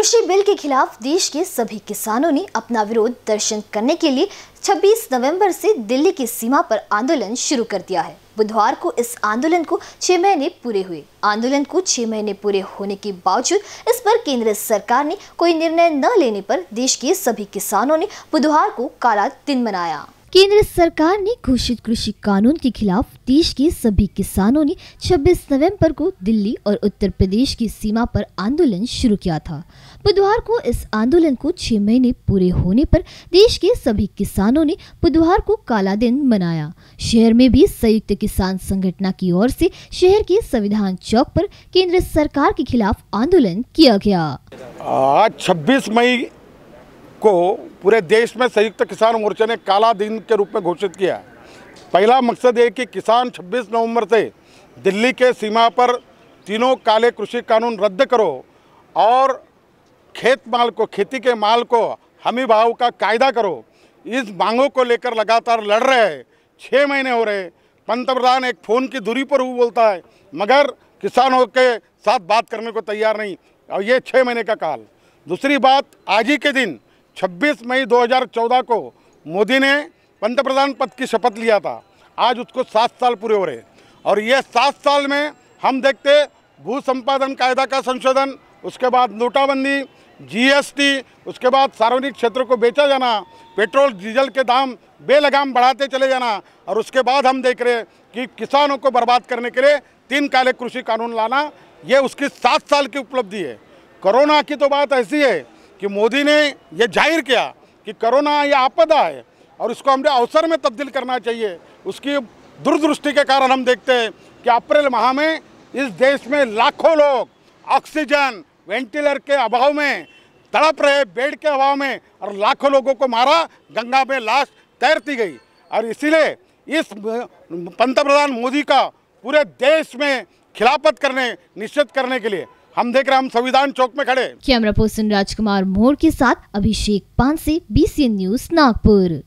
कृषि बिल के खिलाफ देश के सभी किसानों ने अपना विरोध दर्शन करने के लिए 26 नवंबर से दिल्ली की सीमा पर आंदोलन शुरू कर दिया है बुधवार को इस आंदोलन को छह महीने पूरे हुए आंदोलन को छह महीने पूरे होने के बावजूद इस पर केंद्र सरकार ने कोई निर्णय न लेने पर देश के सभी किसानों ने बुधवार को काला दिन मनाया केंद्र सरकार ने घोषित कृषि कानून के खिलाफ देश के सभी किसानों ने 26 नवंबर को दिल्ली और उत्तर प्रदेश की सीमा पर आंदोलन शुरू किया था बुधवार को इस आंदोलन को छह महीने पूरे होने पर देश के सभी किसानों ने बुधवार को काला दिन मनाया शहर में भी संयुक्त किसान संगठन की ओर से शहर के संविधान चौक पर केंद्र सरकार के खिलाफ आंदोलन किया गया आज छब्बीस मई को पूरे देश में संयुक्त किसान मोर्चा ने काला दिन के रूप में घोषित किया पहला मकसद ये कि किसान 26 नवंबर से दिल्ली के सीमा पर तीनों काले कृषि कानून रद्द करो और खेत माल को खेती के माल को हमी भाव का कायदा करो इस मांगों को लेकर लगातार लड़ रहे हैं छः महीने हो रहे पंतप्रधान एक फ़ोन की दूरी पर वो बोलता है मगर किसानों के साथ बात करने को तैयार नहीं और ये छः महीने का काल दूसरी बात आज ही के दिन 26 मई 2014 को मोदी ने पंत प्रधान पद की शपथ लिया था आज उसको सात साल पूरे हो रहे और ये सात साल में हम देखते भू संपादन कायदा का संशोधन उसके बाद नोटाबंदी जीएसटी उसके बाद सार्वजनिक क्षेत्र को बेचा जाना पेट्रोल डीजल के दाम बेलगाम बढ़ाते चले जाना और उसके बाद हम देख रहे कि किसानों को बर्बाद करने के लिए तीन काले कृषि कानून लाना ये उसकी सात साल की उपलब्धि है कोरोना की तो बात ऐसी है कि मोदी ने यह जाहिर किया कि कोरोना यह आपदा है और इसको हमने अवसर में तब्दील करना चाहिए उसकी दुर्दृष्टि के कारण हम देखते हैं कि अप्रैल माह में इस देश में लाखों लोग ऑक्सीजन वेंटिलेटर के अभाव में तड़प रहे बेड के अभाव में और लाखों लोगों को मारा गंगा में लाश तैरती गई और इसीलिए इस पंत प्रधान मोदी का पूरे देश में खिलाफत करने निश्चित करने के लिए हम देख रहे हम संविधान चौक में खड़े कैमरा पर्सन राजकुमार मोर के साथ अभिषेक पांसे सी न्यूज नागपुर